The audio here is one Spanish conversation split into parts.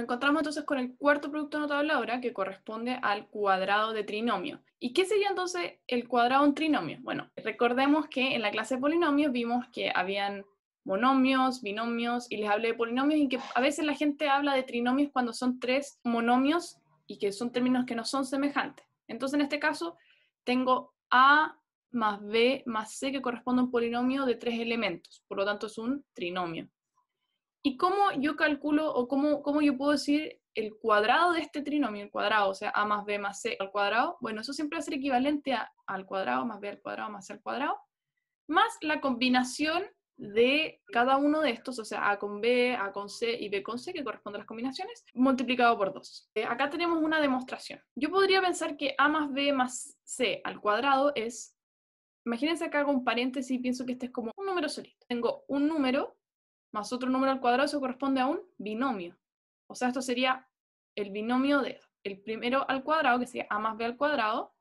Nos encontramos entonces con el cuarto producto notable ahora, que corresponde al cuadrado de trinomio. ¿Y qué sería entonces el cuadrado de un trinomio? Bueno, recordemos que en la clase de polinomios vimos que habían monomios, binomios, y les hablé de polinomios, y que a veces la gente habla de trinomios cuando son tres monomios y que son términos que no son semejantes. Entonces, en este caso, tengo A más B más C que corresponde a un polinomio de tres elementos, por lo tanto es un trinomio. ¿Y cómo yo calculo o cómo, yo puedo decir el cuadrado de este trinomio, el cuadrado, o sea, a más b más c al cuadrado? Bueno, eso siempre va a ser equivalente a al cuadrado más b al cuadrado más c al cuadrado, más la combinación de cada uno de estos, o sea, A con B, A con C y B con C, que corresponde a las combinaciones, multiplicado por 2. Eh, acá tenemos una demostración. Yo podría pensar que A más B más C al cuadrado es, imagínense acá hago un paréntesis y pienso que este es como un número solito. Tengo un número más otro número al cuadrado, eso corresponde a un binomio. O sea, esto sería el binomio de el primero al cuadrado, que sería a más b al cuadrado,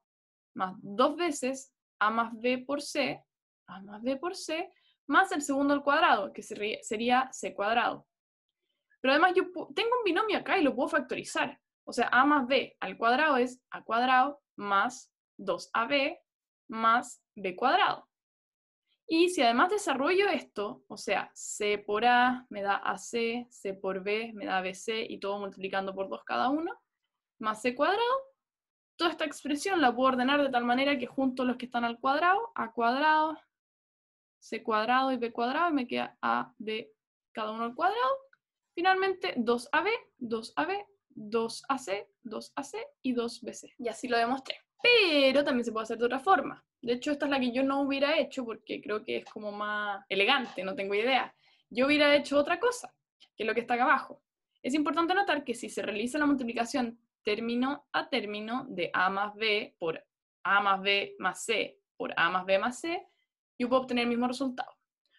más dos veces a más b por c, a más b por c, más el segundo al cuadrado, que sería c cuadrado. Pero además yo tengo un binomio acá y lo puedo factorizar. O sea, a más b al cuadrado es a cuadrado más 2ab más b cuadrado. Y si además desarrollo esto, o sea, C por A me da AC, C por B me da BC y todo multiplicando por 2 cada uno, más C cuadrado, toda esta expresión la puedo ordenar de tal manera que junto los que están al cuadrado, A cuadrado, C cuadrado y B cuadrado, me queda b, cada uno al cuadrado. Finalmente 2AB, 2AB, 2AC, 2AC y 2BC. Y así lo demostré. Pero también se puede hacer de otra forma. De hecho, esta es la que yo no hubiera hecho porque creo que es como más elegante, no tengo idea. Yo hubiera hecho otra cosa, que es lo que está acá abajo. Es importante notar que si se realiza la multiplicación término a término de A más B por A más B más C por A más B más C, yo puedo obtener el mismo resultado.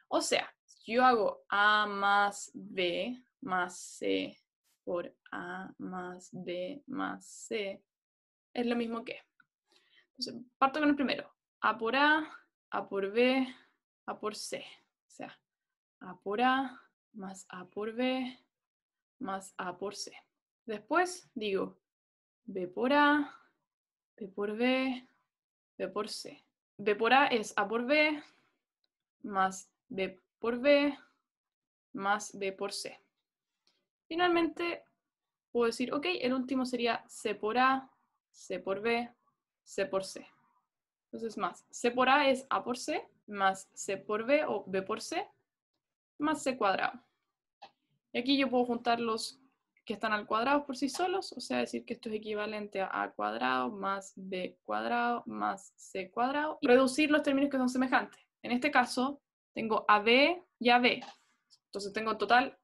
O sea, si yo hago A más B más C por A más B más C, es lo mismo que. Entonces, parto con el primero. A por A, A por B, A por C. O sea, A por A más A por B más A por C. Después digo B por A, B por B, B por C. B por A es A por B más B por B más B por C. Finalmente, puedo decir, ok, el último sería C por A, C por B, C por C. Entonces, más C por A es A por C, más C por B o B por C, más C cuadrado. Y aquí yo puedo juntar los que están al cuadrado por sí solos, o sea, decir que esto es equivalente a A cuadrado más B cuadrado más C cuadrado, y reducir los términos que son semejantes. En este caso, tengo AB y AB. Entonces tengo en total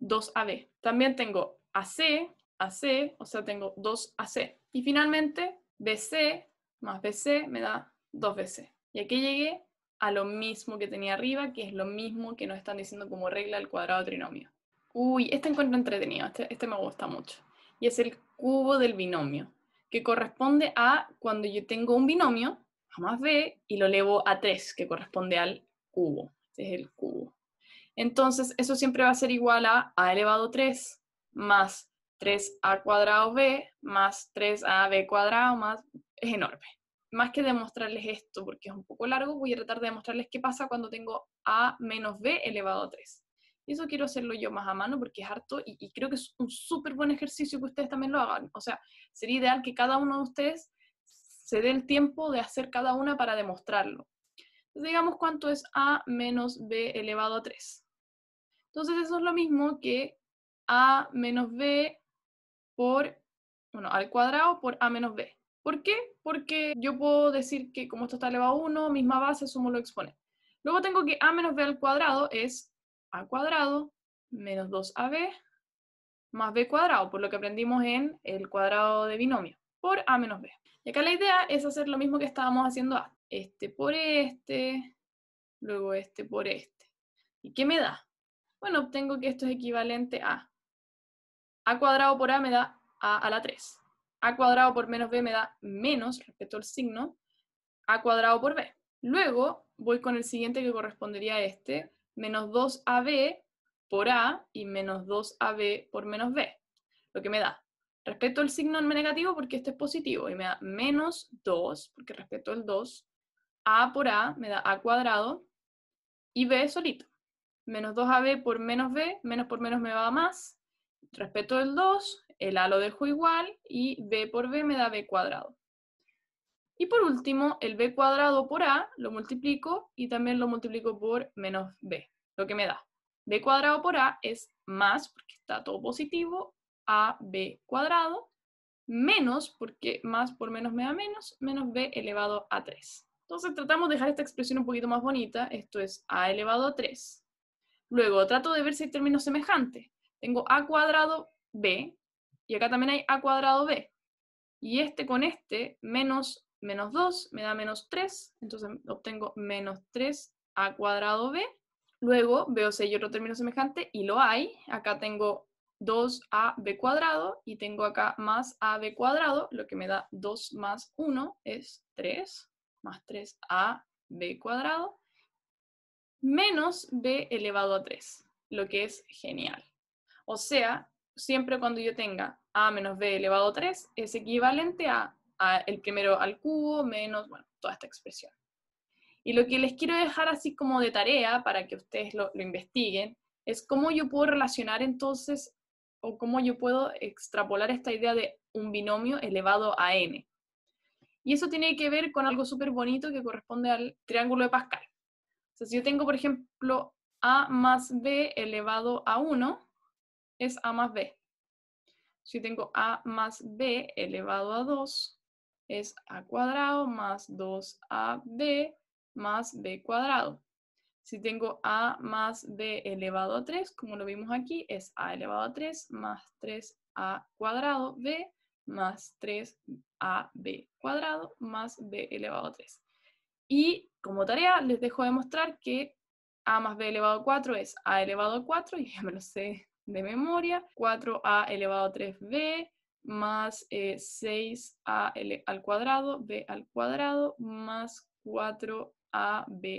2AB. También tengo AC, AC, o sea, tengo 2AC. Y finalmente, BC más BC me da 2BC. Y aquí llegué a lo mismo que tenía arriba, que es lo mismo que nos están diciendo como regla del cuadrado trinomio. Uy, este encuentro entretenido, este, este me gusta mucho. Y es el cubo del binomio, que corresponde a cuando yo tengo un binomio, A más B, y lo elevo a 3, que corresponde al cubo. Este es el cubo. Entonces, eso siempre va a ser igual a A elevado 3 más 3A cuadrado B más 3AB cuadrado más es enorme. Más que demostrarles esto, porque es un poco largo, voy a tratar de demostrarles qué pasa cuando tengo A menos B elevado a 3. Y eso quiero hacerlo yo más a mano porque es harto y, creo que es un súper buen ejercicio que ustedes también lo hagan. O sea, sería ideal que cada uno de ustedes se dé el tiempo de hacer cada una para demostrarlo. Entonces, digamos cuánto es A menos B elevado a 3. Entonces eso es lo mismo que A menos B por, bueno, al cuadrado por A menos B. ¿Por qué? Porque yo puedo decir que como esto está elevado a 1, misma base, sumo lo exponente. Luego tengo que a menos b al cuadrado es a cuadrado menos 2ab más b cuadrado, por lo que aprendimos en el cuadrado de binomio, por a menos b. Y acá la idea es hacer lo mismo que estábamos haciendo a. Este por este, luego este por este. ¿Y qué me da? Bueno, obtengo que esto es equivalente a a cuadrado por a me da a a la 3 a cuadrado por menos b me da menos respecto al signo, a cuadrado por b. Luego voy con el siguiente que correspondería a este, menos 2ab por a y menos 2ab por menos b, lo que me da respecto al signo negativo porque este es positivo y me da menos 2, porque respeto el 2, a por a me da a cuadrado y b solito. Menos 2ab por menos b, menos por menos me va a más, respeto el 2, el lo dejo igual y b por b me da b cuadrado. Y por último, el b cuadrado por a lo multiplico y también lo multiplico por menos b, lo que me da. b cuadrado por a es más, porque está todo positivo, ab cuadrado, menos, porque más por menos me da menos, menos b elevado a 3. Entonces tratamos de dejar esta expresión un poquito más bonita, esto es a elevado a 3. Luego trato de ver si hay términos semejantes. Tengo a cuadrado b, y acá también hay a cuadrado b. Y este con este, menos, menos 2, me da menos 3, entonces obtengo menos 3 a cuadrado b. Luego veo si hay otro término semejante y lo hay. Acá tengo 2ab cuadrado y tengo acá más ab cuadrado, lo que me da 2 más 1 es 3, más 3ab cuadrado, menos b elevado a 3, lo que es genial. O sea, siempre cuando yo tenga a menos b elevado a 3 es equivalente a, el primero al cubo menos, bueno, toda esta expresión. Y lo que les quiero dejar así como de tarea para que ustedes lo, lo investiguen es cómo yo puedo relacionar entonces o cómo yo puedo extrapolar esta idea de un binomio elevado a n. Y eso tiene que ver con algo súper bonito que corresponde al triángulo de Pascal. O sea, si yo tengo, por ejemplo, a más b elevado a 1, es A más B. Si tengo A más B elevado a 2, es A cuadrado más 2AB más B cuadrado. Si tengo A más B elevado a 3, como lo vimos aquí, es A elevado a 3 más 3A cuadrado B más 3AB cuadrado más B elevado a 3. Y como tarea les dejo demostrar que A más B elevado a 4 es A elevado a 4, y ya me lo sé de memoria, 4a elevado a 3b más 6a eh, al cuadrado, b al cuadrado, más 4ab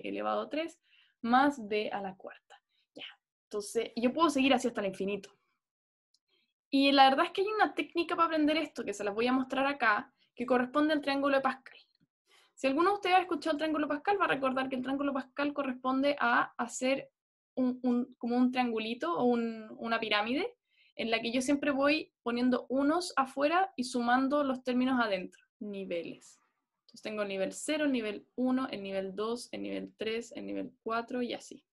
elevado a 3, más b a la cuarta. Ya, entonces yo puedo seguir así hasta el infinito. Y la verdad es que hay una técnica para aprender esto, que se las voy a mostrar acá, que corresponde al triángulo de Pascal. Si alguno de ustedes ha escuchado el triángulo Pascal, va a recordar que el triángulo Pascal corresponde a hacer un, como un triangulito o una pirámide en la que yo siempre voy poniendo unos afuera y sumando los términos adentro, niveles. Entonces tengo nivel 0, el nivel 1, el nivel 2, el nivel 3, el nivel 4 y así.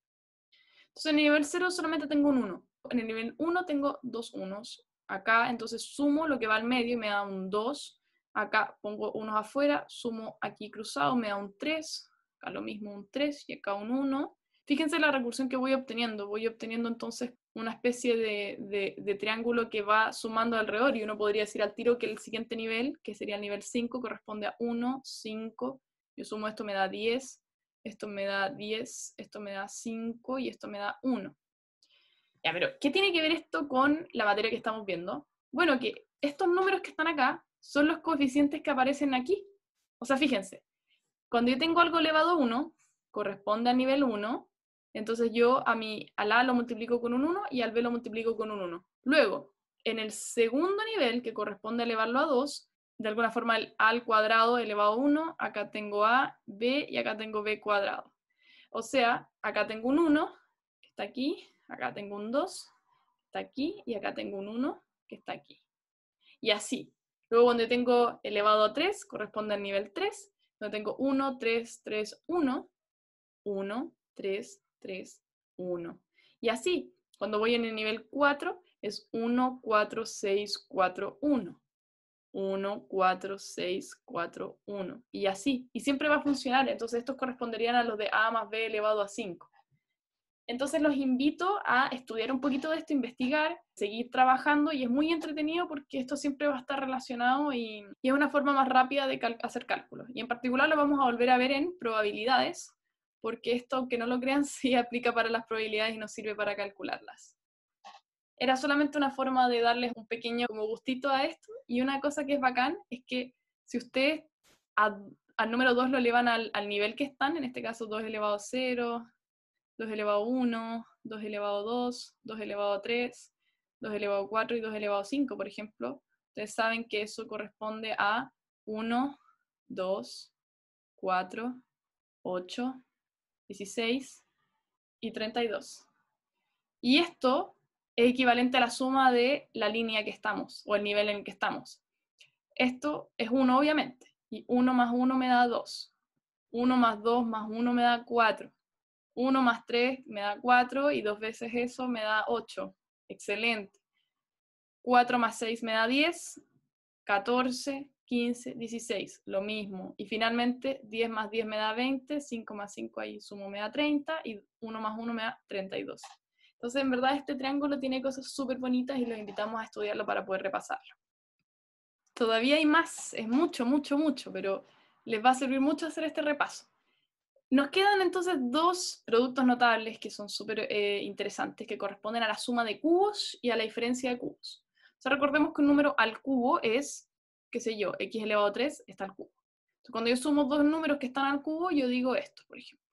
Entonces en el nivel 0 solamente tengo un 1. En el nivel 1 tengo dos unos. Acá entonces sumo lo que va al medio y me da un 2. Acá pongo unos afuera, sumo aquí cruzado, me da un 3. Acá lo mismo un 3 y acá un 1. Fíjense la recursión que voy obteniendo. Voy obteniendo entonces una especie de, triángulo que va sumando alrededor y uno podría decir al tiro que el siguiente nivel, que sería el nivel 5, corresponde a 1, 5. Yo sumo esto me da 10, esto me da 10, esto me da 5 y esto me da 1. Ya, pero ¿qué tiene que ver esto con la materia que estamos viendo? Bueno, que estos números que están acá son los coeficientes que aparecen aquí. O sea, fíjense, cuando yo tengo algo elevado a 1, corresponde al nivel 1, entonces yo a mi al A lo multiplico con un 1 y al B lo multiplico con un 1. Luego, en el segundo nivel, que corresponde elevarlo a 2, de alguna forma el A al cuadrado elevado a 1, acá tengo A, B y acá tengo B cuadrado. O sea, acá tengo un 1, que está aquí, acá tengo un 2, que está aquí, y acá tengo un 1, que está aquí. Y así. Luego donde tengo elevado a 3, corresponde al nivel 3, donde tengo 1, 3, 3, 1, 1, 3, 3, 1. Y así, cuando voy en el nivel 4, es 1, 4, 6, 4, 1. 1, 4, 6, 4, 1. Y así. Y siempre va a funcionar. Entonces estos corresponderían a los de A más B elevado a 5. Entonces los invito a estudiar un poquito de esto, investigar, seguir trabajando y es muy entretenido porque esto siempre va a estar relacionado y, es una forma más rápida de hacer cálculos. Y en particular lo vamos a volver a ver en probabilidades, porque esto, aunque no lo crean, sí aplica para las probabilidades y nos sirve para calcularlas. Era solamente una forma de darles un pequeño como gustito a esto. Y una cosa que es bacán es que si ustedes al número 2 lo elevan al, al, nivel que están, en este caso 2 elevado a 0, 2 elevado a 1, 2 elevado a 2, 2 elevado a 3, 2 elevado a 4 y 2 elevado a 5, por ejemplo, ustedes saben que eso corresponde a 1, 2, 4, 8, 16 y 32. Y esto es equivalente a la suma de la línea que estamos o el nivel en el que estamos. Esto es 1, obviamente, y 1 más 1 me da 2. 1 más 2 más 1 me da 4. 1 más 3 me da 4 y dos veces eso me da 8. Excelente. 4 más 6 me da 10. 14. 15, 16, lo mismo. Y finalmente 10 más 10 me da 20, 5 más 5 ahí sumo me da 30 y 1 más 1 me da 32. Entonces, en verdad, este triángulo tiene cosas súper bonitas y los invitamos a estudiarlo para poder repasarlo. Todavía hay más, es mucho, mucho, mucho, pero les va a servir mucho hacer este repaso. Nos quedan entonces dos productos notables que son súper eh, interesantes, que corresponden a la suma de cubos y a la diferencia de cubos. O sea, recordemos que un número al cubo es qué sé yo, x elevado a 3 está al cubo. cuando yo sumo dos números que están al cubo, yo digo esto, por ejemplo.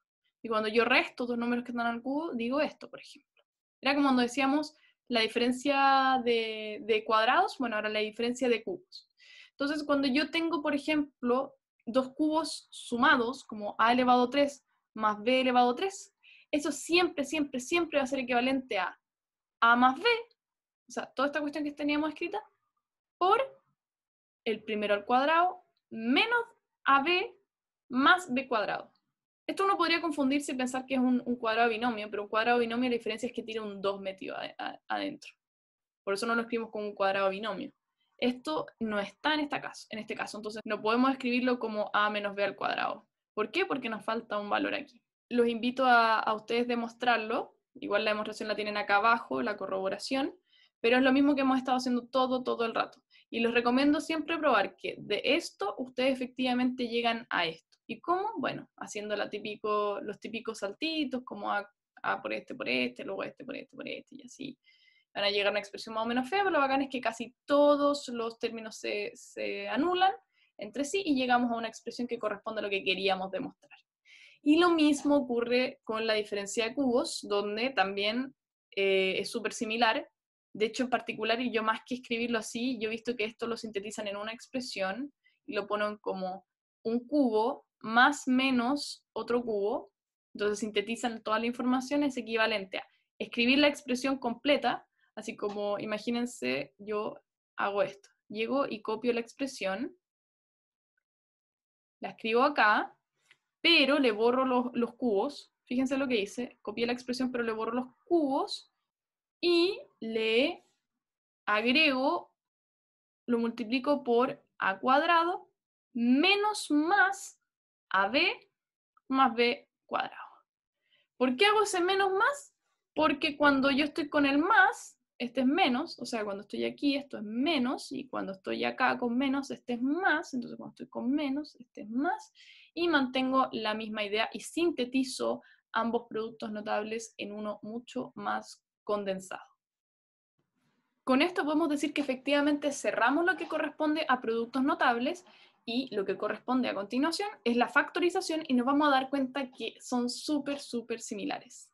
Y cuando yo resto dos números que están al cubo, digo esto, por ejemplo. Era como cuando decíamos la diferencia de, de cuadrados, bueno, ahora la diferencia de cubos. Entonces, cuando yo tengo, por ejemplo, dos cubos sumados, como a elevado a 3 más b elevado a 3, eso siempre, siempre, siempre va a ser equivalente a a más b, o sea, toda esta cuestión que teníamos escrita, por el primero al cuadrado menos AB más B cuadrado. Esto uno podría confundirse y pensar que es un, cuadrado binomio, pero un cuadrado binomio la diferencia es que tiene un 2 metido adentro. Por eso no lo escribimos como un cuadrado binomio. Esto no está en, este caso, en este caso, entonces no podemos escribirlo como A menos B al cuadrado. ¿Por qué? Porque nos falta un valor aquí. Los invito a, a ustedes demostrarlo. Igual la demostración la tienen acá abajo, la corroboración, pero es lo mismo que hemos estado haciendo todo, todo el rato. Y los recomiendo siempre probar que de esto ustedes efectivamente llegan a esto. ¿Y cómo? Bueno, haciendo típico, los típicos saltitos, como a, por este, por este, luego este, por este, por este, y así. Van a llegar a una expresión más o menos fea, pero lo bacán es que casi todos los términos se, anulan entre sí y llegamos a una expresión que corresponde a lo que queríamos demostrar. Y lo mismo ocurre con la diferencia de cubos, donde también eh, es súper similar, de hecho, en particular, y yo más que escribirlo así, yo he visto que esto lo sintetizan en una expresión y lo ponen como un cubo más menos otro cubo. Entonces sintetizan toda la información, es equivalente a escribir la expresión completa, así como imagínense, yo hago esto, llego y copio la expresión, la escribo acá, pero le borro los, los cubos, fíjense lo que hice, copié la expresión pero le borro los cubos y le agrego, lo multiplico por a cuadrado menos más ab más b cuadrado. ¿Por qué hago ese menos más? Porque cuando yo estoy con el más, este es menos, o sea, cuando estoy aquí, esto es menos, y cuando estoy acá con menos, este es más, entonces cuando estoy con menos, este es más, y mantengo la misma idea y sintetizo ambos productos notables en uno mucho más condensado. Con esto podemos decir que efectivamente cerramos lo que corresponde a productos notables y lo que corresponde a continuación es la factorización y nos vamos a dar cuenta que son súper, súper similares.